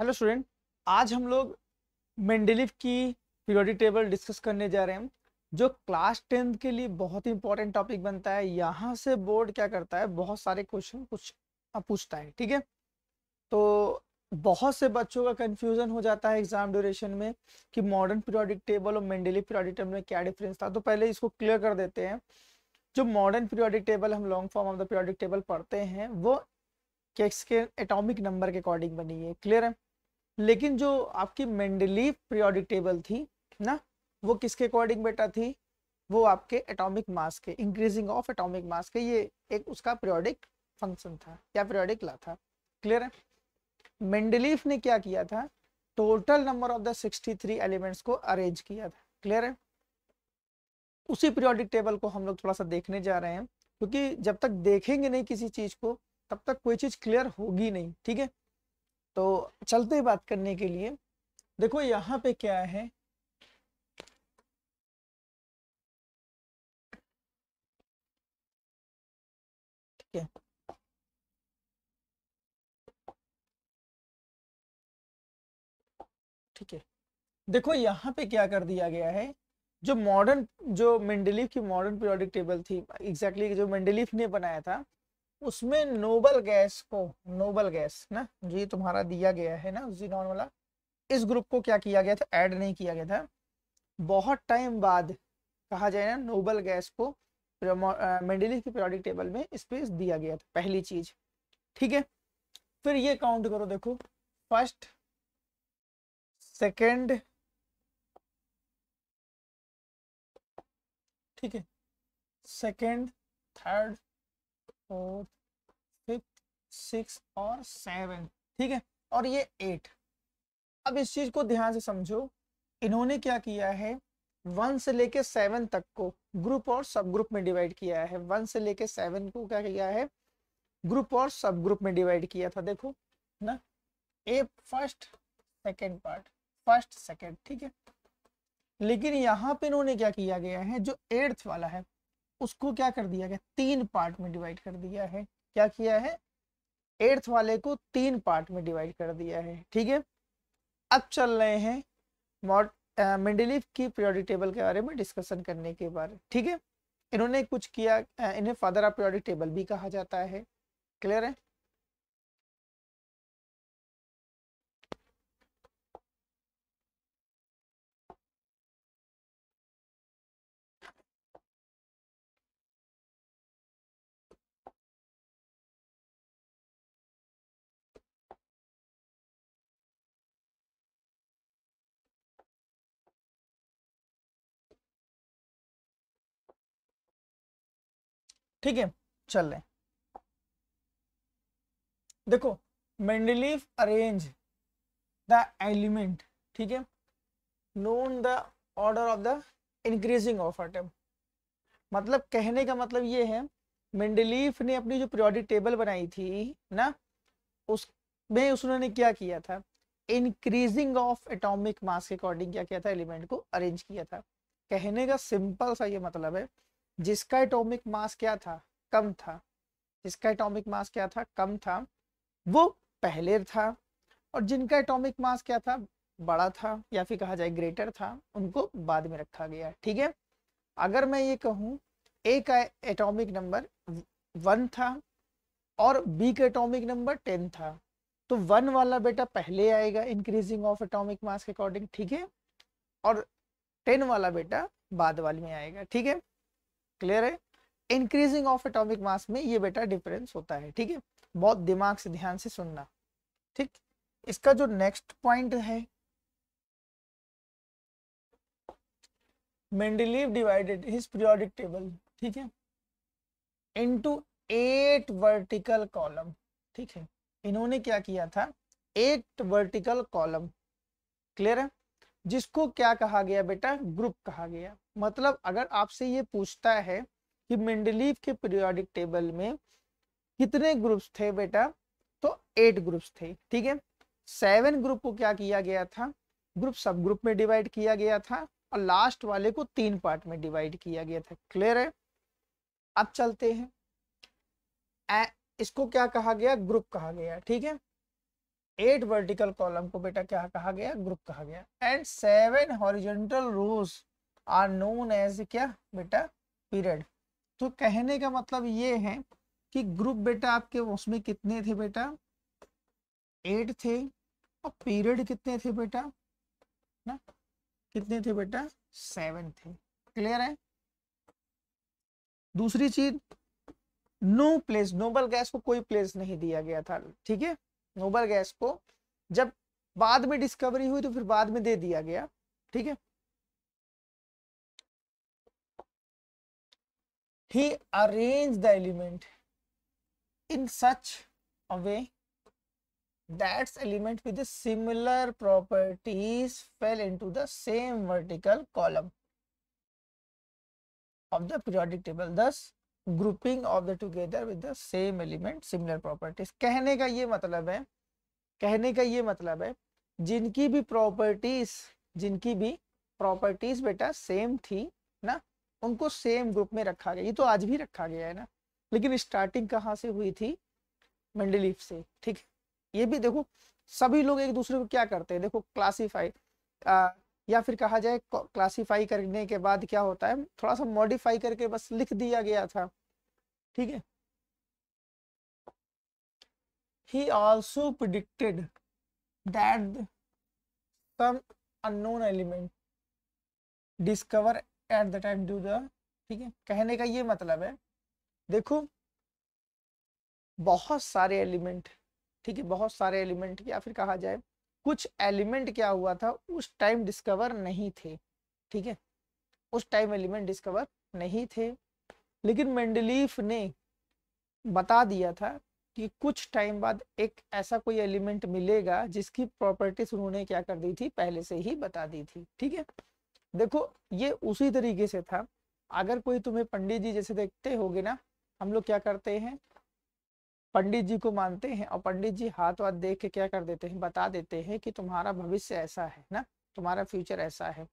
Hello student आज हम लोग मेंडेलिव की पीरियोडिक टेबल डिस्कस करने जा रहे हैं जो क्लास टेंथ के लिए बहुत ही इंपॉर्टेंट टॉपिक बनता है यहाँ से बोर्ड क्या करता है बहुत सारे क्वेश्चन कुछ हाँ, पूछता है ठीक है तो बहुत से बच्चों का कंफ्यूजन हो जाता है एग्जाम ड्यूरेशन में कि मॉडर्न पीरियोडिक टेबल और मेंडेलिव पीरियोडिक टेबल में क्या डिफरेंस था तो पहले इसको क्लियर कर देते हैं जो मॉडर्न पीरियोडिक टेबल हम long form of the periodic table पढ़ते हैं वो केक्स के एटॉमिक नंबर के अकॉर्डिंग बनी है क्लियर है लेकिन जो आपकी मेंडलीव पीरियोडिक टेबल थी ना वो किसके अकॉर्डिंग बेटा थी वो आपके एटॉमिक मास के इंक्रीजिंग ऑफ एटॉमिक मास के ये एक उसका पीरियोडिक फंक्शन था या पीरियोडिक ला था क्लियर है मेंडलीफ ने क्या किया था total number of the 63 elements को अरेंज किया था क्लियर है उसी पीरियोडिक टेबल को हम लोग थोड़ा सा देखने जा रहे हैं क्योंकि जब तक देखेंगे नहीं किसी चीज को तब तक कोई चीज क्लियर होगी नहीं ठीक है तो चलते बात करने के लिए देखो यहाँ पे क्या है ठीक है ठीक है देखो यहाँ पे क्या कर दिया गया है जो मॉडर्न जो मेंडलीफ की मॉडर्न पीरियोडिक टेबल थी एग्जैक्टली exactly जो मेंडलीफ ने बनाया था उसमें नोबल गैस को नोबल गैस ना जो ये तुम्हारा दिया गया है ना जीनॉन वाला इस ग्रुप को क्या किया गया था ऐड नहीं किया गया था बहुत टाइम बाद कहा जाए ना नोबल गैस को मेडिली की पीरियोडिक टेबल में स्पेस दिया गया था पहली चीज ठीक है फिर ये काउंट करो देखो फर्स्ट सेकेंड ठीक है second third four fifth six और सेवन ठीक है और ये एट अब इस चीज को ध्यान से समझो इन्होंने क्या किया है वन से लेके सेवन तक को ग्रुप और सब ग्रुप में डिवाइड किया है वन से लेके सेवन को क्या किया है ग्रुप और सब ग्रुप में डिवाइड किया था देखो ना ए first second part first second ठीक है लेकिन यहाँ पे इन्होंने क्या किया गया है जो एट्थ वाला है उसको क्या कर दिया गया तीन पार्ट में डिवाइड कर दिया है क्या किया है एट्थ वाले को तीन पार्ट में डिवाइड कर दिया है ठीक है अब चल रहे हैं मॉड मेंडलीफ की पीरियोडिक टेबल के बारे में डिस्कशन करने के बारे ठीक है इन्होंने कुछ किया इन्हें फादर ऑफ पीरियोडिक टेबल भी कहा जाता है क्लियर है ठीक है चल रहे देखो मेंडलीफ अरेंज द एलिमेंट ठीक है known the order of the increasing of item मतलब कहने का मतलब ये है मेंडलीफ ने अपनी जो प्रियोडिक टेबल बनाई थी ना उसमें उसने क्या किया था इंक्रीजिंग ऑफ एटॉमिक मास के अकॉर्डिंग क्या किया था एलिमेंट को अरेंज किया था कहने का सिंपल सा ये मतलब है जिसका एटॉमिक मास क्या था कम था जिसका एटॉमिक मास क्या था कम था वो पहले था और जिनका एटॉमिक मास क्या था बड़ा था या फिर कहा जाए ग्रेटर था उनको बाद में रखा गया ठीक है अगर मैं ये कहूँ ए का एटॉमिक नंबर वन था और बी का एटॉमिक नंबर टेन था तो वन वाला बेटा पहले आएगा इंक्रीजिंग ऑफ एटॉमिक मास के अकॉर्डिंग ठीक है और टेन वाला बेटा बाद वाले में आएगा ठीक है क्लियर है इंक्रीजिंग ऑफ एटॉमिक मास में ये बेटा डिफरेंस होता है ठीक है बहुत दिमाग से ध्यान से सुनना ठीक इसका जो नेक्स्ट पॉइंट है Mendeleev divided his periodic table ठीक है इनटू एट वर्टिकल कॉलम ठीक है इन्होंने क्या किया था एट वर्टिकल कॉलम क्लियर है जिसको क्या कहा गया बेटा ग्रुप कहा गया मतलब अगर आपसे ये पूछता है कि मिंडलीव के पीरियोडिक टेबल में कितने ग्रुप्स थे बेटा तो एट ग्रुप्स थे ठीक है सेवन ग्रुप को क्या किया गया था ग्रुप सब ग्रुप में डिवाइड किया गया था और लास्ट वाले को तीन पार्ट में डिवाइड किया गया था क्लियर है अब चलते हैं इसको क्या कहा गया ग्रुप कहा गया ठीक है एट वर्टिकल कॉलम को बेटा क्या कहा गया ग्रुप कहा गया and seven horizontal rows are known as क्या बेटा पीरियड तो कहने का मतलब ये है कि ग्रुप बेटा आपके उसमें कितने थे बेटा एट थे और पीरियड कितने थे बेटा ना कितने थे बेटा सेवन थे क्लियर है दूसरी चीज नो प्लेस नोबल गैस को कोई प्लेस नहीं दिया गया था ठीक है नोबल गैस को जब बाद में डिस्कवरी हुई तो फिर बाद में दे दिया गया ठीक है he arrange the element in such a way that's element with similar properties fell into the same vertical column of the periodic table thus grouping of the together with the same element similar properties कहने का ये मतलब है कहने का ये मतलब है जिनकी भी प्रॉपर्टीज जिनकी भी प्रॉपर्टीज बेटा सेम थी ना उनको सेम ग्रुप में रखा गया ये तो आज भी रखा गया है ना लेकिन स्टार्टिंग कहाँ से हुई थी मंडलीफ से ठीक ये भी देखो सभी लोग एक दूसरे को क्या करते हैं देखो क्लासीफाई या फिर कहा जाए क्लासीफाई करने के बाद क्या होता है थोड़ा सा मॉडिफाई करके बस लिख दिया गया था ठीक है he also predicted that some unknown element discover at the time do the ठीक है कहने का ये मतलब है देखो बहुत सारे एलिमेंट ठीक है बहुत सारे एलिमेंट या फिर कहा जाए कुछ एलिमेंट क्या हुआ था उस टाइम डिस्कवर नहीं थे ठीक है उस टाइम एलिमेंट डिस्कवर नहीं थे लेकिन मेंडलीफ ने बता दिया था कि कुछ टाइम बाद एक ऐसा कोई एलिमेंट मिलेगा जिसकी प्रॉपर्टीज उन्होंने क्या कर दी थी पहले से ही बता दी थी ठीक है देखो ये उसी तरीके से था अगर कोई तुम्हें पंडित जी जैसे देखते होगे ना हम लोग क्या करते हैं पंडित जी को मानते हैं और पंडित जी हाथ वाथ देख के क्या कर देते हैं बता देते हैं कि तुम्हारा भविष्य ऐसा है ना तुम्हारा फ्यूचर ऐसा है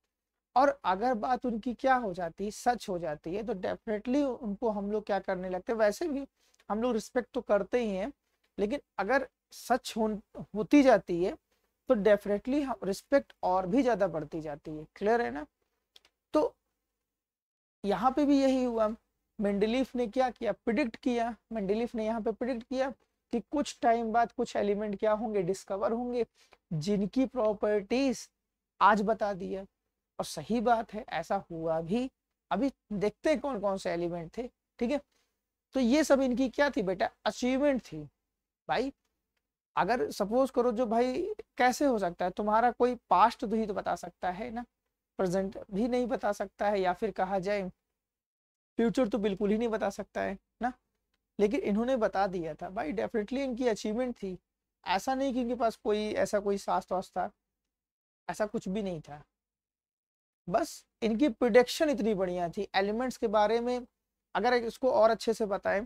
और अगर बात उनकी क्या हो जाती है सच हो जाती है तो डेफिनेटली उनको हम लोग क्या करने लगते हैं वैसे भी हम लोग रिस्पेक्ट तो करते ही हैं लेकिन अगर सच हो, होती जाती है तो डेफिनेटली रिस्पेक्ट और भी ज्यादा बढ़ती जाती है क्लियर है ना तो यहाँ पे भी यही हुआ मेंडलीफ ने क्या किया प्रिडिक्ट किया मेंडलीफ ने यहाँ पे प्रिडिक्ट किया कि कुछ टाइम बाद कुछ एलिमेंट क्या होंगे डिस्कवर होंगे जिनकी प्रॉपर्टीज आज बता दी है और सही बात है ऐसा हुआ भी अभी देखते हैं कौन कौन से एलिमेंट थे ठीक है तो ये सब इनकी क्या थी बेटा अचीवमेंट थी भाई अगर सपोज करो जो भाई कैसे हो सकता है तुम्हारा कोई पास्ट भी तो, तो बता सकता है ना प्रेजेंट भी नहीं बता सकता है या फिर कहा जाए फ्यूचर तो बिल्कुल ही नहीं बता सकता है ना लेकिन इन्होंने बता दिया था भाई डेफिनेटली इनकी अचीवमेंट थी ऐसा नहीं कि इनके पास कोई ऐसा कोई सास वास था ऐसा कुछ भी नहीं था बस इनकी प्रोडिक्शन इतनी बढ़िया थी एलिमेंट्स के बारे में अगर इसको और अच्छे से बताएं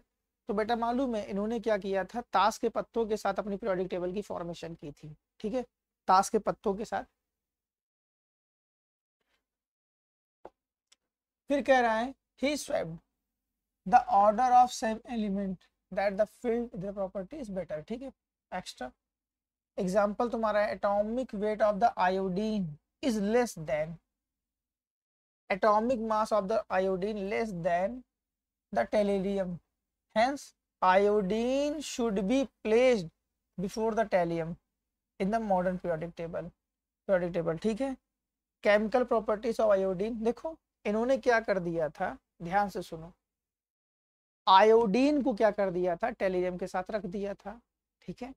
तो बेटा मालूम है इन्होंने क्या किया था ताश के पत्तों के साथ अपनी पीरियोडिक टेबल की फॉर्मेशन की थी ठीक है ताश के पत्तों के साथ फिर कह रहा है he swept the order of same element that the field the property is better ठीक है extra example तुम्हारा atomic weight of the iodine is less than atomic mass of the iodine less than the tellurium hence iodine should be placed before the tellurium in the modern periodic table periodic table ठीक है chemical properties of iodine देखो इन्होंने क्या कर दिया था ध्यान से सुनो आयोडीन को क्या कर दिया था टेलीरियम के साथ रख दिया था ठीक है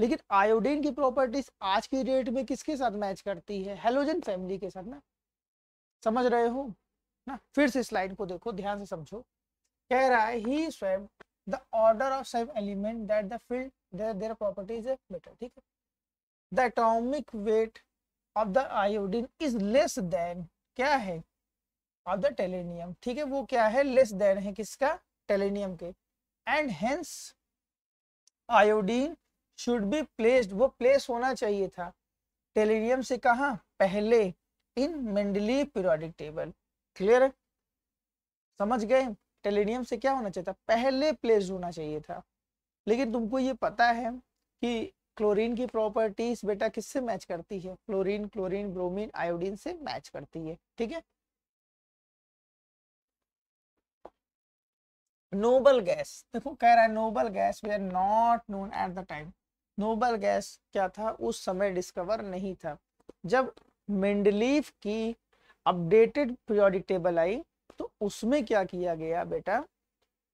लेकिन आयोडीन की प्रॉपर्टीज आज की डेट में किसके साथ मैच करती है हेलोजन फैमिली के साथ ना समझ रहे हो ना फिर से स्लाइड को देखो ध्यान से समझो कह रहा है ही स्वयं the order of save element that the field their properties better ठीक है the atomic weight of the iodine is less than क्या है ऑफ द टेलेनियम ठीक है वो क्या है लेस देन है किसका टेलेनियम के and hence iodine should be placed वो प्लेस होना चाहिए था टेलेनियम से कहा पहले in Mendeleev periodic table clear समझ गए टेलेनियम से क्या होना चाहिए था पहले प्लेस्ड होना चाहिए था लेकिन तुमको ये पता है कि क्लोरीन की प्रॉपर्टीज बेटा किससे मैच करती है क्लोरीन क्लोरीन ब्रोमीन आयोडीन से मैच करती है ठीक है नोबल गैस देखो कह रहा है noble gas were not known at the time noble gas क्या था उस समय डिस्कवर नहीं था जब मेंडलीव की अपडेटेड पीरियोडिक टेबल आई तो उसमें क्या किया गया बेटा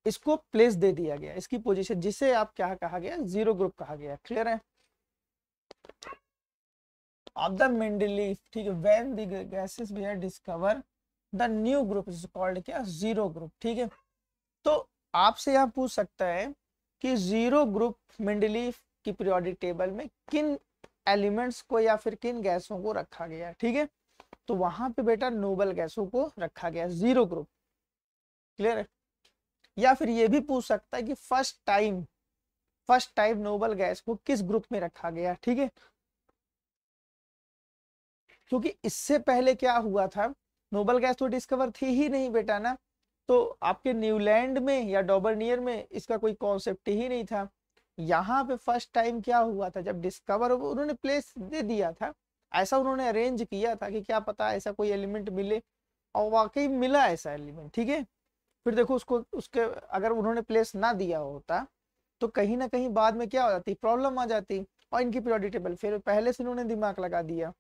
इसको प्लेस दे दिया गया इसकी पोजीशन जिसे आप क्या कहा गया जीरो ग्रुप कहा गया क्लियर है ऑफ द मेंडलीव ठीक है when the gases were discover the new group is called क्या जीरो ग्रुप ठीक है तो आपसे यहाँ पूछ सकता है कि जीरो ग्रुप मिंडली की पीरियोडिक टेबल में किन एलिमेंट्स को या फिर किन गैसों को रखा गया ठीक है तो वहां पे बेटा नोबल गैसों को रखा गया जीरो ग्रुप क्लियर है या फिर ये भी पूछ सकता है कि first time first time noble gas को किस ग्रुप में रखा गया ठीक है क्योंकि इससे पहले क्या हुआ था नोबल गैस तो डिस्कवर थी ही नहीं बेटा ना तो आपके न्यूलैंड में या डॉबरनियर में इसका कोई कॉन्सेप्ट ही नहीं था यहाँ पे फर्स्ट टाइम क्या हुआ था जब डिस्कवर उन्होंने प्लेस दे दिया था ऐसा उन्होंने अरेंज किया था कि क्या पता ऐसा कोई एलिमेंट मिले और वाकई मिला ऐसा एलिमेंट ठीक है फिर देखो उसको उसके अगर उन्होंने प्लेस ना दिया होता तो कहीं ना कहीं बाद में क्या हो जाती प्रॉब्लम आ जाती और इनकी पीरियोडिक टेबल फिर पहले से उन्होंने दिमाग लगा दिया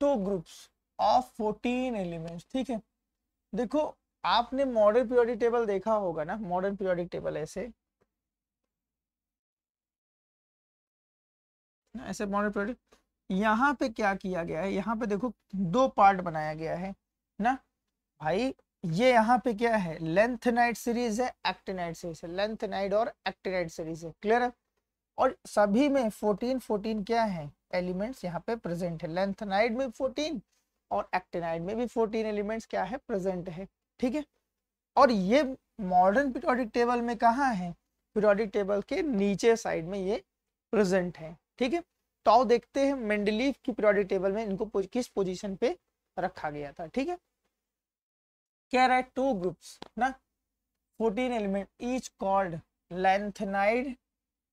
तो ग्रुप्स ऑफ फोर्टीन एलिमेंट्स ठीक है देखो आपने मॉडर्न पीरियोडिक टेबल देखा होगा ना मॉडर्न पीरियोडिक टेबल ऐसे ना ऐसे मॉडर्न पीरियोडिक यहाँ पे क्या किया गया है यहाँ पे देखो दो पार्ट बनाया गया है ना भाई ये यहाँ पे क्या है लेंथ नाइट सीरीज है एक्टिनाइट सीरीज है लेंथ नाइट और एक्टिनाइट सीरीज है क्लियर है और सभी में फोर्टीन फोर्टीन क्या है एलिमेंट्स यहाँ पे प्रेजेंट है लेंथ नाइट में फोर्टीन और एक्टेनाइड में भी 14 एलिमेंट्स क्या है प्रेजेंट है ठीक है और ये मॉडर्न पीरियोडिक टेबल में कहाँ है पीरियोडिक टेबल के नीचे साइड में ये प्रेजेंट है ठीक है तो आओ देखते हैं मेंडलीफ की पीरियोडिक टेबल में इनको किस पोजिशन पे रखा गया था ठीक है क्या रहा है टू ग्रुप्स ना fourteen element each called lanthanide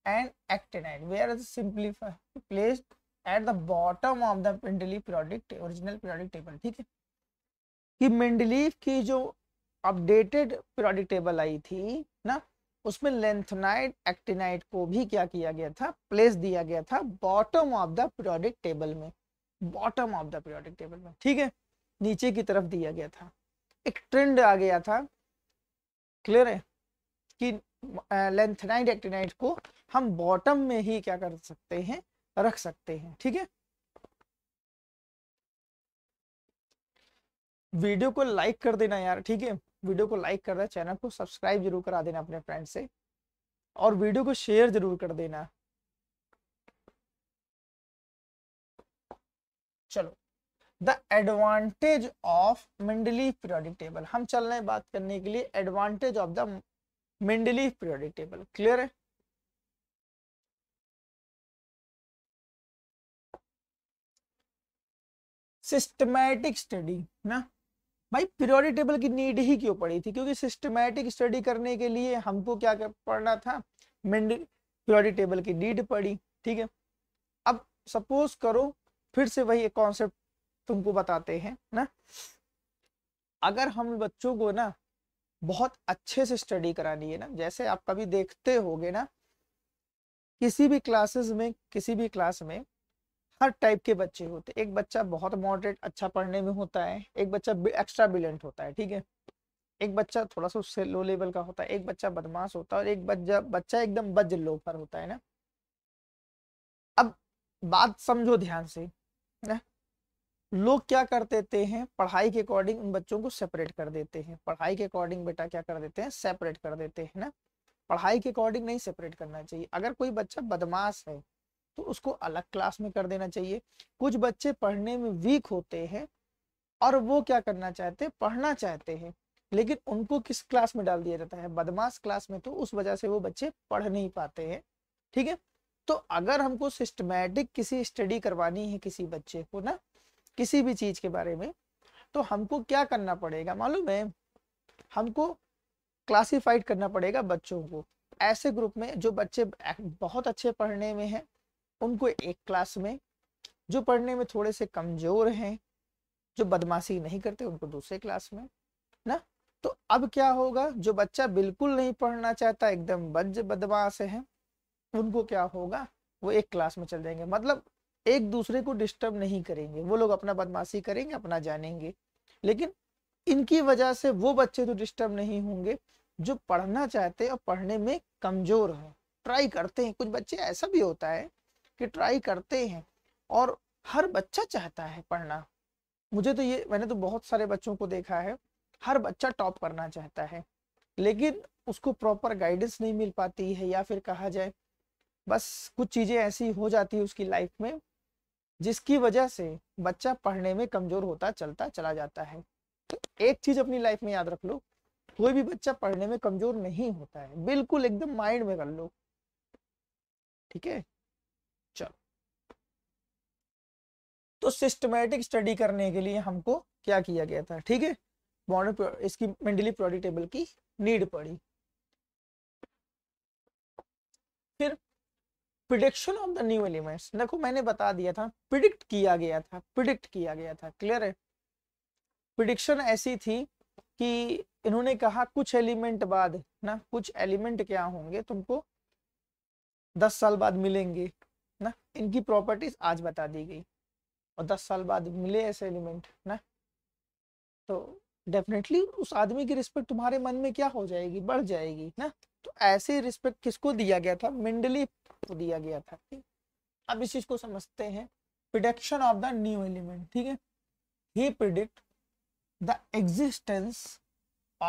and actinide where is simply placed at the bottom of the Mendeleev periodic original periodic table ठीक है कि मेंडलीफ की जो अपडेटेड पीरियोडिक टेबल आई थी ना उसमें लेंथनाइट एक्टिनाइट को भी क्या किया गया था प्लेस दिया गया था bottom of the periodic table में bottom of the periodic table में ठीक है नीचे की तरफ दिया गया था एक ट्रेंड आ गया था क्लियर है कि लेंथनाइट एक्टिनाइट को हम बॉटम में ही क्या कर सकते हैं रख सकते हैं ठीक है वीडियो को लाइक कर देना यार ठीक है वीडियो को लाइक कर देना चैनल को सब्सक्राइब जरूर करा देना अपने फ्रेंड से और वीडियो को शेयर जरूर कर देना चलो the advantage of Mendeleev periodic table हम चल रहे हैं बात करने के लिए advantage of the Mendeleev periodic table clear है सिस्टमैटिक स्टडी ना भाई प्योरिटी टेबल की नीड ही क्यों पड़ी थी क्योंकि सिस्टमैटिक स्टडी करने के लिए हमको क्या पढ़ना था प्योरिटी टेबल की नीड पड़ी ठीक है अब सपोज करो फिर से वही एक कॉन्सेप्ट तुमको बताते हैं ना अगर हम बच्चों को ना बहुत अच्छे से स्टडी करानी है ना जैसे आप कभी देखते होगे ना किसी भी क्लासेस में किसी भी क्लास में हर टाइप के बच्चे होते हैं एक बच्चा बहुत मॉडरेट अच्छा पढ़ने में होता है एक बच्चा एक्स्ट्रा ब्रिलियंट होता है ठीक है एक बच्चा थोड़ा सा उससे लो लेवल का होता है एक बच्चा बदमाश होता है और एक बच्चा बच्चा एकदम बज लोफर पर होता है ना अब बात समझो ध्यान से ना लोग क्या कर देते हैं पढ़ाई के अकॉर्डिंग उन बच्चों को सेपरेट कर देते हैं पढ़ाई के अकॉर्डिंग बेटा क्या कर देते हैं सेपरेट कर देते हैं ना पढ़ाई के अकॉर्डिंग नहीं सेपरेट करना चाहिए अगर कोई बच्चा बदमाश है तो उसको अलग क्लास में कर देना चाहिए कुछ बच्चे पढ़ने में वीक होते हैं और वो क्या करना चाहते हैं पढ़ना चाहते हैं लेकिन उनको किस क्लास में डाल दिया जाता है बदमाश क्लास में तो उस वजह से वो बच्चे पढ़ नहीं पाते हैं ठीक है तो अगर हमको सिस्टमेटिक किसी स्टडी करवानी है किसी बच्चे को ना किसी भी चीज के बारे में तो हमको क्या करना पड़ेगा मालूम है हमको क्लासिफाइड करना पड़ेगा बच्चों को ऐसे ग्रुप में जो बच्चे बहुत अच्छे पढ़ने में हैं उनको एक क्लास में जो पढ़ने में थोड़े से कमजोर हैं जो बदमाशी नहीं करते उनको दूसरे क्लास में ना तो अब क्या होगा जो बच्चा बिल्कुल नहीं पढ़ना चाहता एकदम बज बदमाश है उनको क्या होगा वो एक क्लास में चल जाएंगे मतलब एक दूसरे को डिस्टर्ब नहीं करेंगे वो लोग अपना बदमाशी करेंगे अपना जानेंगे लेकिन इनकी वजह से वो बच्चे तो डिस्टर्ब नहीं होंगे जो पढ़ना चाहते और पढ़ने में कमजोर हो ट्राई करते हैं कुछ बच्चे ऐसा भी होता है कि ट्राई करते हैं और हर बच्चा चाहता है पढ़ना मुझे तो ये मैंने तो बहुत सारे बच्चों को देखा है हर बच्चा टॉप करना चाहता है लेकिन उसको प्रॉपर गाइडेंस नहीं मिल पाती है या फिर कहा जाए बस कुछ चीज़ें ऐसी हो जाती है उसकी लाइफ में जिसकी वजह से बच्चा पढ़ने में कमज़ोर होता चलता चला जाता है तो एक चीज़ अपनी लाइफ में याद रख लो कोई भी बच्चा पढ़ने में कमज़ोर नहीं होता है बिल्कुल एकदम माइंड में कर लो ठीक है तो सिस्टमेटिक स्टडी करने के लिए हमको क्या किया गया था ठीक है मॉडर्न इसकी मेंडली प्रोडिक टेबल की नीड पड़ी फिर prediction of the new elements देखो मैंने बता दिया था प्रिडिक्ट किया गया था प्रिडिक्ट किया गया था क्लियर है प्रिडिक्शन ऐसी थी कि इन्होंने कहा कुछ एलिमेंट बाद ना कुछ एलिमेंट क्या होंगे तुमको दस साल बाद मिलेंगे ना इनकी प्रॉपर्टीज आज बता दी गई और दस साल बाद मिले ऐसे एलिमेंट ना तो डेफिनेटली उस आदमी की रिस्पेक्ट तुम्हारे मन में क्या हो जाएगी बढ़ जाएगी ना तो ऐसे रिस्पेक्ट किसको दिया गया था मेंडली को दिया गया था ठीक अब इस चीज को समझते हैं prediction of the new element ठीक है he predict the existence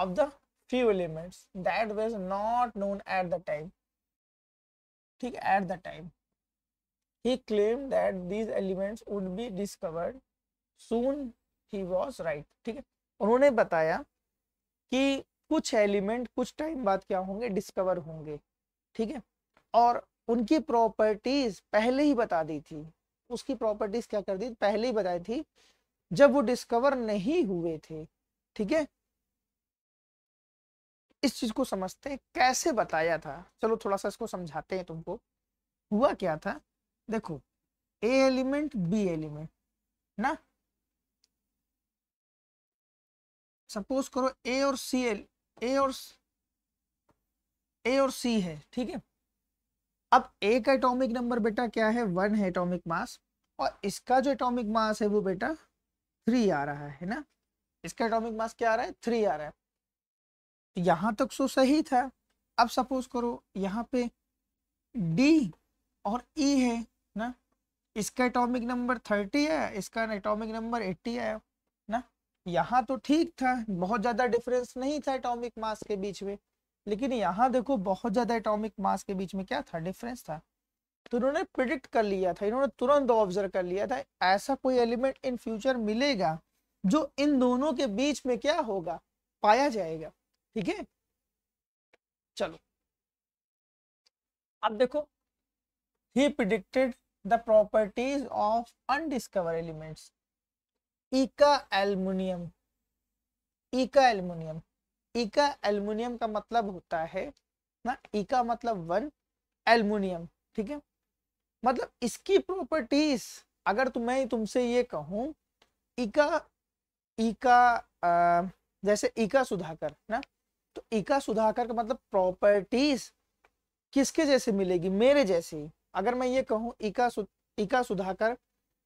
of the few elements that was not known at the time ठीक at the time He claimed that these elements would be discovered soon. He was right. ठीक है उन्होंने बताया कि कुछ element कुछ time बाद क्या होंगे डिस्कवर होंगे ठीक है और उनकी प्रॉपर्टीज पहले ही बता दी थी उसकी प्रॉपर्टीज क्या कर दी पहले ही बताई थी जब वो डिस्कवर नहीं हुए थे ठीक है इस चीज को समझते हैं कैसे बताया था चलो थोड़ा सा इसको समझाते हैं तुमको हुआ क्या था देखो ए एलिमेंट बी एलिमेंट ना सपोज करो ए और सी एल ए और ए और सी है ठीक है अब ए का एटॉमिक नंबर बेटा क्या है वन है एटॉमिक मास और इसका जो एटॉमिक मास है वो बेटा थ्री आ रहा है ना इसका एटॉमिक मास क्या आ रहा है थ्री आ रहा है तो यहां तक सो तो सही था अब सपोज करो यहाँ पे डी और ई e है ना इसका एटॉमिक नंबर थर्टी है इसका एटॉमिक नंबर एट्टी है ना यहाँ तो ठीक था बहुत ज्यादा डिफरेंस नहीं था एटॉमिक मास के बीच में लेकिन यहाँ देखो बहुत ज्यादा एटॉमिक मास के बीच में क्या था डिफरेंस था तो इन्होंने प्रिडिक्ट कर लिया था इन्होंने तुरंत ऑब्जर्व कर लिया था ऐसा कोई एलिमेंट इन फ्यूचर मिलेगा जो इन दोनों के बीच में क्या होगा पाया जाएगा ठीक है चलो अब देखो he predicted the properties of undiscovered elements eka aluminium eka aluminium eka aluminium का मतलब होता है ना इका मतलब वन एल्युमिनियम ठीक है मतलब इसकी प्रॉपर्टीज अगर तो मैं तुमसे ये कहूं इका ईका ईका जैसे इका सुधाकर ना तो इका सुधाकर का मतलब प्रॉपर्टीज किसके जैसे मिलेगी मेरे जैसे ही अगर मैं ये कहूँ इका सु, इका सुधाकर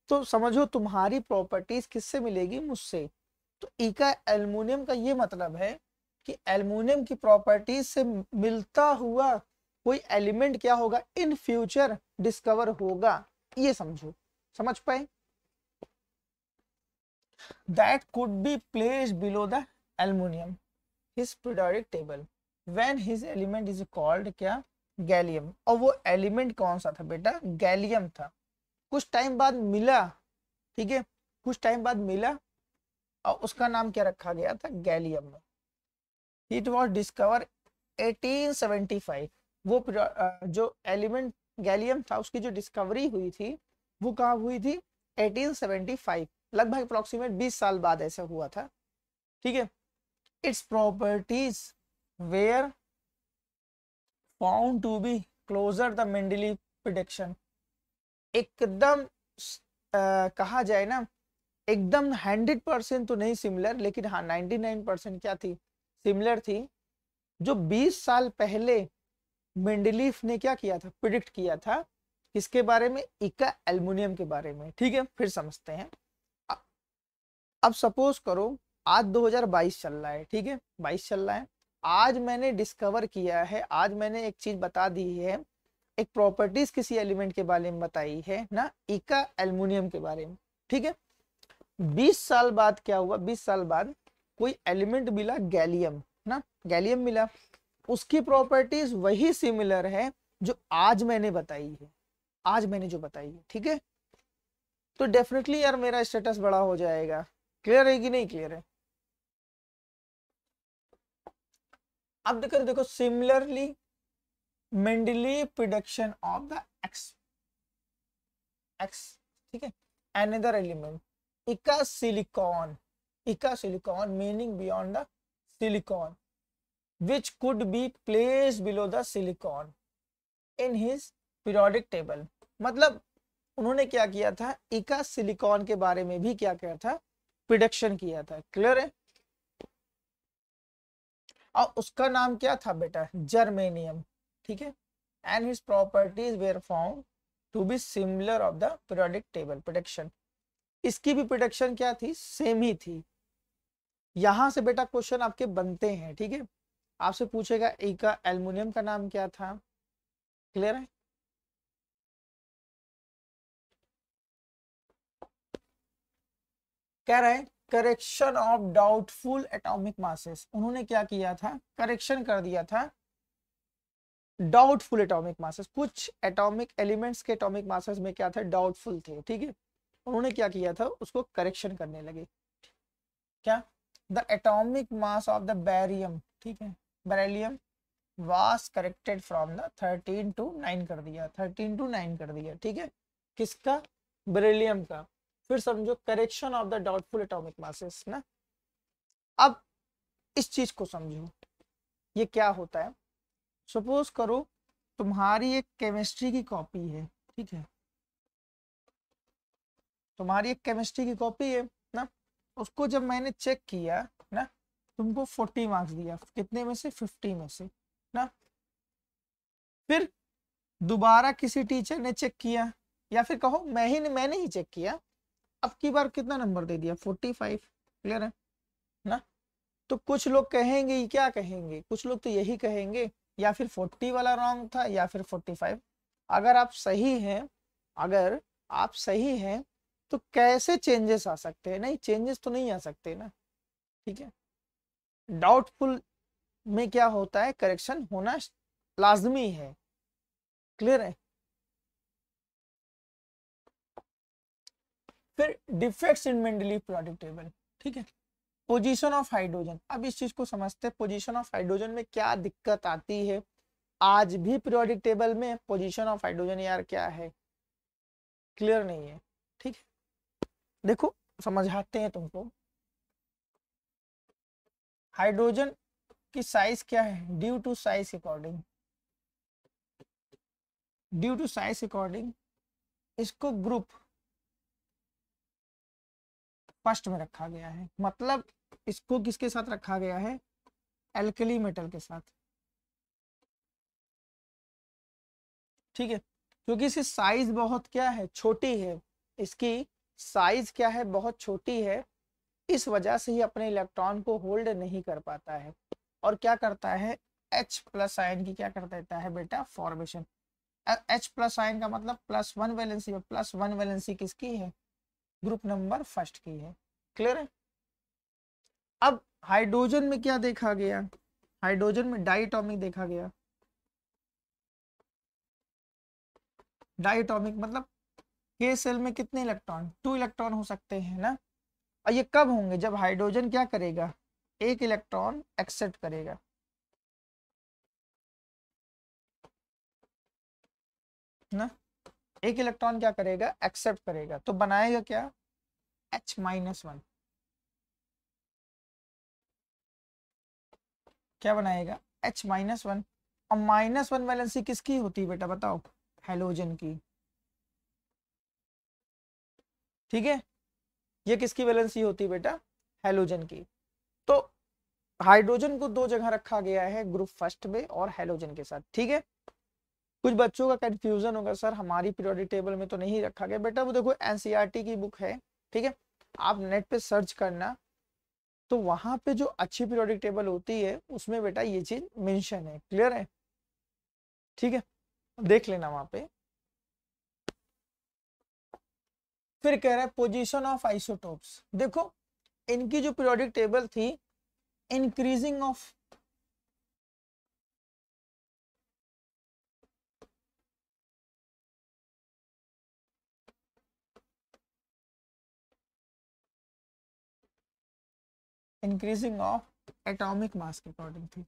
तो समझो तुम्हारी प्रॉपर्टीज किससे मिलेगी मुझसे तो इका एल्युमिनियम का ये मतलब है कि एल्युमिनियम की प्रॉपर्टीज से मिलता हुआ कोई एलिमेंट क्या होगा इन फ्यूचर डिस्कवर होगा ये समझो समझ पाए that could be place below the aluminium his periodic table when his element is called क्या गैलियम और वो एलिमेंट कौन सा था बेटा गैलियम था कुछ टाइम बाद मिला ठीक है कुछ टाइम बाद मिला और उसका नाम क्या रखा गया था गैलियम में इट वॉज डिस्कवर 1875 वो जो एलिमेंट गैलियम था उसकी जो डिस्कवरी हुई थी वो कहाँ हुई थी 1875 लगभग अप्रोक्सीमेट 20 साल बाद ऐसा हुआ था ठीक है its properties were found to be closer the Mendeleev prediction एकदम कहा जाए ना एकदम हंड्रेड परसेंट तो नहीं सिमिलर लेकिन हाँ नाइन परसेंट क्या थी सिमिलर थी जो बीस साल पहले मेंडलीफ ने क्या किया था प्रिडिक्ट किया था किसके बारे में इका एल्युमिनियम के बारे में ठीक है फिर समझते हैं अब सपोज करो आज 2022 चल रहा है ठीक है 22 चल रहा है आज मैंने डिस्कवर किया है आज मैंने एक चीज बता दी है एक प्रॉपर्टीज किसी एलिमेंट के बारे में बताई है ना इका एल्यूमिनियम के बारे में ठीक है बीस साल बाद क्या हुआ बीस साल बाद कोई एलिमेंट मिला गैलियम ना गैलियम मिला उसकी प्रॉपर्टीज वही सिमिलर है जो आज मैंने बताई है आज मैंने जो बताई है ठीक है तो डेफिनेटली यार मेरा स्टेटस बड़ा हो जाएगा क्लियर है कि नहीं क्लियर है अब देखो देखो similarly Mendeleev prediction of the X X ठीक है another element eka silicon eka silicon meaning beyond the silicon which could be place below the silicon in his periodic table मतलब उन्होंने क्या किया था इका सिलिकॉन के बारे में भी क्या किया था प्रिडक्शन किया था क्लियर है और उसका नाम क्या था बेटा जर्मेनियम ठीक है and his properties were form to be similar of the periodic table production इसकी भी प्रोडक्शन क्या थी सेम ही थी यहां से बेटा क्वेश्चन आपके बनते हैं ठीक है आपसे पूछेगा एक का का नाम क्या था क्लियर है कह रहे हैं correction of doubtful atomic masses उन्होंने क्या किया था करेक्शन कर दिया था डाउटफुल एटॉमिक मासेस कुछ एटॉमिक एलिमेंट्स के एटॉमिक मासेस में क्या था डाउटफुल थे ठीक है उन्होंने क्या किया था उसको करेक्शन करने लगे क्या the atomic mass of the barium ठीक है barium was corrected from the thirteen to nine कर दिया थर्टीन टू नाइन कर दिया ठीक है किसका बेरिलियम का फिर समझो correction of the doubtful atomic masses ना अब इस चीज को समझो ये क्या होता है सपोज करो तुम्हारी एक केमिस्ट्री की कॉपी है ठीक है तुम्हारी एक केमिस्ट्री की कॉपी है ना उसको जब मैंने चेक किया ना तुमको फोर्टी मार्क्स दिया कितने में से फिफ्टी में से ना फिर दोबारा किसी टीचर ने चेक किया या फिर कहो मैं ही मैंने ही चेक किया अब की बार कितना नंबर दे दिया फोर्टी फाइव क्लियर है ना तो कुछ लोग कहेंगे क्या कहेंगे कुछ लोग तो यही कहेंगे या फिर फोर्टी वाला रॉन्ग था या फिर फोर्टी फाइव अगर आप सही हैं अगर आप सही हैं तो कैसे चेंजेस आ सकते हैं नहीं चेंजेस तो नहीं आ सकते ना ठीक है डाउटफुल में क्या होता है करेक्शन होना लाजमी है क्लियर है फिर defect in Mendeleev product table ठीक है पोजीशन ऑफ हाइड्रोजन अब इस चीज को समझते हैं पोजीशन ऑफ हाइड्रोजन में क्या दिक्कत आती है आज भी पीरियोडिक टेबल में पोजीशन ऑफ हाइड्रोजन यार क्या है क्लियर नहीं है ठीक है देखो समझाते हैं तुमको हाइड्रोजन की साइज क्या है due to size according due to size according इसको ग्रुप फर्स्ट में रखा गया है मतलब इसको किसके साथ रखा गया है एल्कली मेटल के साथ ठीक है क्योंकि इसकी साइज बहुत क्या है छोटी है इसकी साइज क्या है बहुत छोटी है इस वजह से ही अपने इलेक्ट्रॉन को होल्ड नहीं कर पाता है और क्या करता है एच प्लस आयन की क्या कर देता है बेटा फॉर्मेशन एच प्लस आयन का मतलब प्लस वन वैलेंसी में प्लस वन वैलेंसी किसकी है ग्रुप नंबर फर्स्ट की है क्लियर है अब हाइड्रोजन में क्या देखा गया हाइड्रोजन में डाइटॉमिक देखा गया डाइटॉमिक मतलब के सेल में कितने इलेक्ट्रॉन टू इलेक्ट्रॉन हो सकते हैं ना और ये कब होंगे जब हाइड्रोजन क्या करेगा एक इलेक्ट्रॉन एक्सेप्ट करेगा ना एक इलेक्ट्रॉन क्या करेगा एक्सेप्ट करेगा तो बनाएगा क्या एच माइनस वन क्या बनाएगा एच माइनस वन और माइनस वन वैलेंसी किसकी होती है बेटा बताओ हेलोजन की ठीक है ये किसकी वैलेंसी होती है बेटा हेलोजन की तो हाइड्रोजन को दो जगह रखा गया है ग्रुप फर्स्ट में और हेलोजन के साथ ठीक है कुछ बच्चों का कंफ्यूजन होगा सर हमारी पीरियोडिक टेबल में तो नहीं रखा गया बेटा वो देखो एनसीईआरटी e की बुक है ठीक है आप नेट पे सर्च करना तो वहां पे जो अच्छी पीरियोडिक टेबल होती है उसमें बेटा ये चीज मेंशन है क्लियर है ठीक है देख लेना वहां पे फिर कह रहा है पोजीशन ऑफ आइसोटोप्स देखो इनकी जो पीरियोडिक टेबल थी increasing of increasing of atomic mass के अकॉर्डिंग थी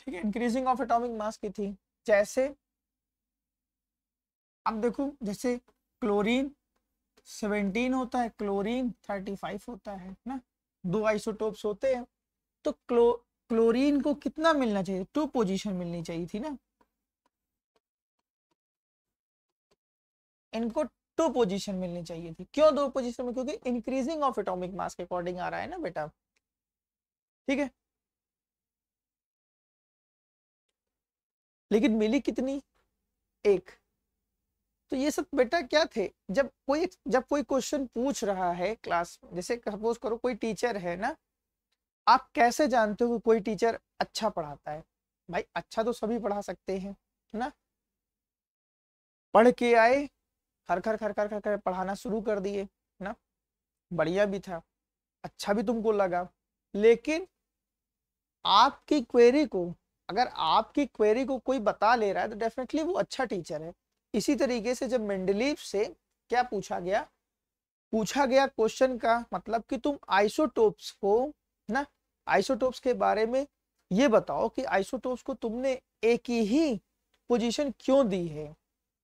ठीक है इंक्रीजिंग ऑफ एटॉमिक मास की थी जैसे अब देखो जैसे क्लोरीन 17 होता है क्लोरीन 35 होता है ना दो आइसोटोप्स होते हैं तो क्लो क्लोरीन को कितना मिलना चाहिए टू पोजीशन मिलनी चाहिए थी ना इनको दो पोजीशन मिलनी चाहिए थी क्यों दो पोजीशन में क्योंकि इंक्रीजिंग ऑफ एटॉमिक मास के अकॉर्डिंग आ रहा है ना बेटा ठीक है लेकिन मिली कितनी एक तो ये सब बेटा क्या थे जब कोई जब कोई क्वेश्चन पूछ रहा है क्लास जैसे सपोज करो कोई टीचर है ना आप कैसे जानते हो कि कोई टीचर अच्छा पढ़ाता है भाई अच्छा तो सभी पढ़ा सकते हैं ना पढ़ के आए खर खर खर खर खर खर पढ़ाना शुरू कर दिए ना बढ़िया भी था अच्छा भी तुमको लगा लेकिन आपकी क्वेरी को अगर आपकी क्वेरी को कोई बता ले रहा है तो डेफिनेटली वो अच्छा टीचर है इसी तरीके से जब मेंडलीफ से क्या पूछा गया पूछा गया क्वेश्चन का मतलब कि तुम आइसोटोप्स को ना आइसोटोप्स के बारे में ये बताओ कि आइसोटोप्स को तुमने एक ही पोजीशन क्यों दी है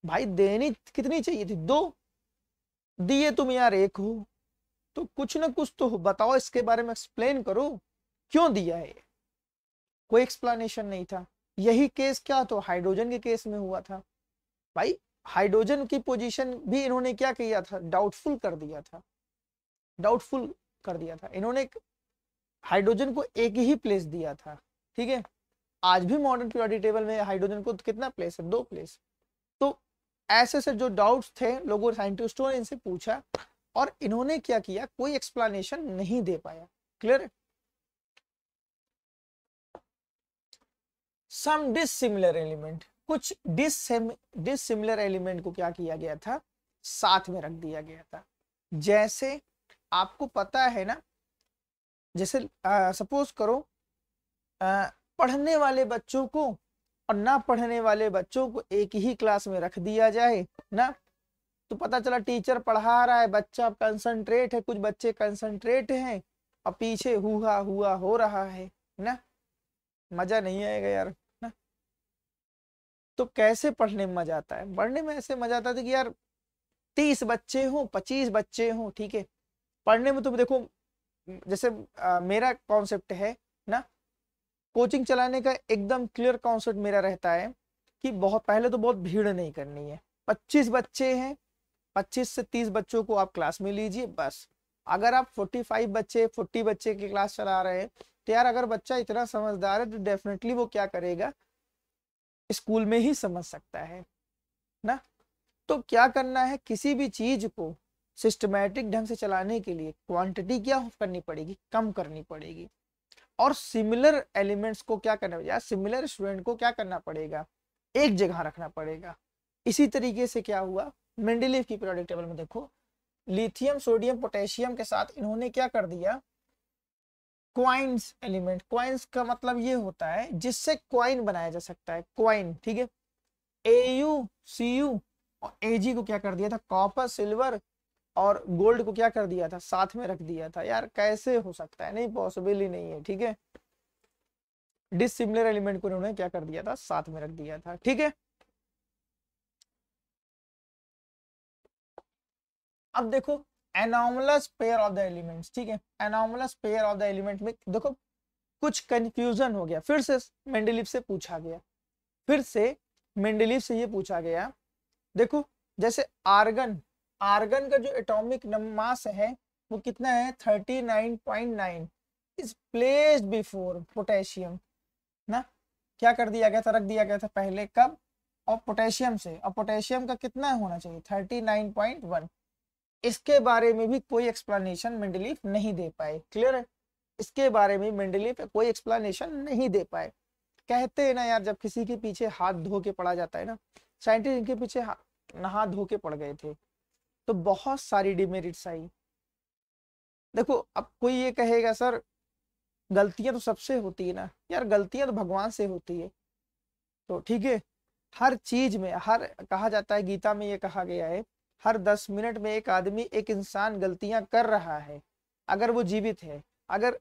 भाई देनी कितनी चाहिए थी दो दिए तुम यार एक हो तो कुछ ना कुछ तो बताओ इसके बारे में एक्सप्लेन करो क्यों दिया है कोई एक्सप्लेनेशन नहीं था यही केस क्या तो हाइड्रोजन के केस में हुआ था भाई हाइड्रोजन की पोजीशन भी इन्होंने क्या किया था डाउटफुल कर दिया था डाउटफुल कर दिया था इन्होंने हाइड्रोजन को एक ही प्लेस दिया था ठीक है आज भी मॉडर्न पीरियोडिक टेबल में हाइड्रोजन को कितना प्लेस है दो प्लेस है ऐसे से जो डाउट्स थे लोगों साइंटिस्टों ने इनसे पूछा और इन्होंने क्या किया कोई एक्सप्लेनेशन नहीं दे पाया क्लियर सम डिसिमिलर एलिमेंट कुछ डिसिमिलर एलिमेंट को क्या किया गया था साथ में रख दिया गया था जैसे आपको पता है ना जैसे सपोज करो आ, पढ़ने वाले बच्चों को और ना पढ़ने वाले बच्चों को एक ही क्लास में रख दिया जाए ना तो पता चला टीचर पढ़ा रहा है बच्चा कंसंट्रेट है कुछ बच्चे कंसंट्रेट हैं और पीछे हुआ हुआ हो रहा है ना मजा नहीं आएगा यार ना तो कैसे पढ़ने में मजा आता है पढ़ने में ऐसे मजा आता था कि यार तीस बच्चे हों पच्चीस बच्चे हों ठीक है पढ़ने में तुम तो देखो जैसे आ, मेरा कॉन्सेप्ट है कोचिंग चलाने का एकदम क्लियर कॉन्सेप्ट मेरा रहता है कि बहुत पहले तो बहुत भीड़ नहीं करनी है पच्चीस बच्चे हैं पच्चीस से तीस बच्चों को आप क्लास में लीजिए बस अगर आप फोर्टी फाइव बच्चे फोर्टी बच्चे की क्लास चला रहे हैं तो यार अगर बच्चा इतना समझदार है तो डेफिनेटली वो क्या करेगा स्कूल में ही समझ सकता है ना तो क्या करना है किसी भी चीज को सिस्टमैटिक ढंग से चलाने के लिए क्वांटिटी क्या करनी पड़ेगी कम करनी पड़ेगी और सिमिलर एलिमेंट्स को क्या करना पड़ेगा सिमिलर स्टूडेंट को क्या करना पड़ेगा एक जगह रखना पड़ेगा इसी तरीके से क्या हुआ मेंडलीफ की पीरियोडिक टेबल में देखो लिथियम सोडियम पोटेशियम के साथ इन्होंने क्या कर दिया क्वाइंस एलिमेंट क्वाइंस का मतलब ये होता है जिससे क्वाइन बनाया जा सकता है क्वाइन ठीक है ए यू सी यू और ए जी को क्या कर दिया था कॉपर सिल्वर और गोल्ड को क्या कर दिया था साथ में रख दिया था यार कैसे हो सकता है नहीं पॉसिबल ही नहीं है ठीक है डिसिमिलर एलिमेंट को उन्होंने क्या कर दिया था साथ में रख दिया था ठीक है अब देखो anomalous pair of the element ठीक है anomalous pair of the element में देखो कुछ कंफ्यूजन हो गया फिर से मेंडलिव से पूछा गया फिर से मेंडलिव से ये पूछा गया देखो जैसे आर्गन आर्गन का जो एटॉमिक मास है वो कितना है 39.9 इज प्लेस्ड बिफोर पोटेशियम ना क्या कर दिया गया था रख दिया गया था पहले कब और पोटेशियम से और पोटेशियम का कितना होना चाहिए 39.1 इसके बारे में भी कोई एक्सप्लेनेशन मेंडलीफ नहीं दे पाए क्लियर है इसके बारे में मेंडलीफ कोई एक्सप्लेनेशन नहीं दे पाए कहते हैं ना यार जब किसी के पीछे हाथ धो के पड़ा जाता है ना साइंटिस्ट इनके पीछे नहा धो के पड़ गए थे तो बहुत सारी डिमेरिट्स आई देखो अब कोई ये कहेगा सर गलतियां तो सबसे होती है ना यार गलतियां तो भगवान से होती है तो ठीक है हर चीज में हर कहा जाता है गीता में ये कहा गया है हर दस मिनट में एक आदमी एक इंसान गलतियां कर रहा है अगर वो जीवित है अगर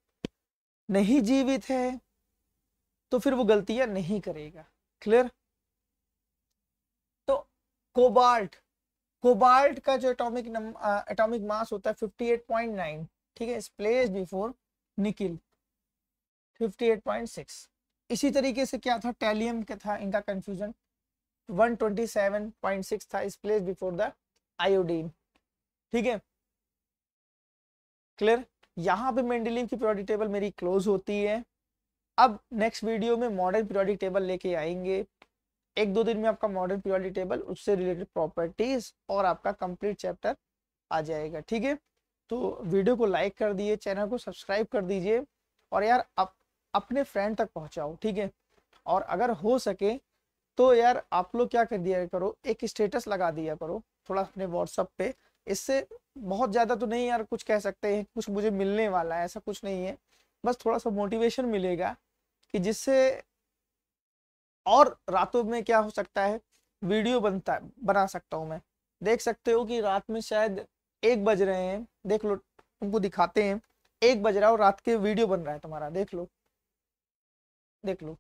नहीं जीवित है तो फिर वो गलतियां नहीं करेगा क्लियर तो कोबाल्ट कोबाल्ट का जो एटॉमिक एटॉमिक मास होता है 58.9 ठीक है इस प्लेस बिफोर निकिल 58.6 इसी तरीके से क्या था टेलियम का था इनका कंफ्यूजन 127.6 था इस प्लेस बिफोर द आयोडीन ठीक है क्लियर यहां पे मेंडेलियम की पीरियोडिक टेबल मेरी क्लोज होती है अब नेक्स्ट वीडियो में मॉडर्न पीरियोडिक टेबल लेके आएंगे एक दो दिन में आपका मॉडर्न प्योरिटी टेबल उससे रिलेटेड प्रॉपर्टीज और आपका कंप्लीट चैप्टर आ जाएगा ठीक है तो वीडियो को लाइक कर दिए चैनल को सब्सक्राइब कर दीजिए और यार आप अपने फ्रेंड तक पहुंचाओ ठीक है और अगर हो सके तो यार आप लोग क्या कर दिया करो एक स्टेटस लगा दिया करो थोड़ा अपने व्हाट्सअप पे इससे बहुत ज़्यादा तो नहीं यार कुछ कह सकते हैं कुछ मुझे मिलने वाला है ऐसा कुछ नहीं है बस थोड़ा सा मोटिवेशन मिलेगा कि जिससे और रातों में क्या हो सकता है वीडियो बनता बना सकता हूँ मैं देख सकते हो कि रात में शायद एक बज रहे हैं देख लो तुमको दिखाते हैं एक बज रहा है और रात के वीडियो बन रहा है तुम्हारा देख लो देख लो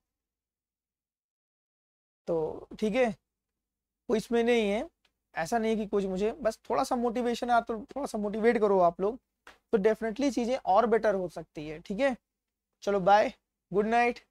तो ठीक है कोई इसमें नहीं है ऐसा नहीं कि कुछ मुझे बस थोड़ा सा मोटिवेशन है तो थोड़ा सा मोटिवेट करो आप लोग तो डेफिनेटली चीज़ें और बेटर हो सकती है ठीक है चलो बाय गुड नाइट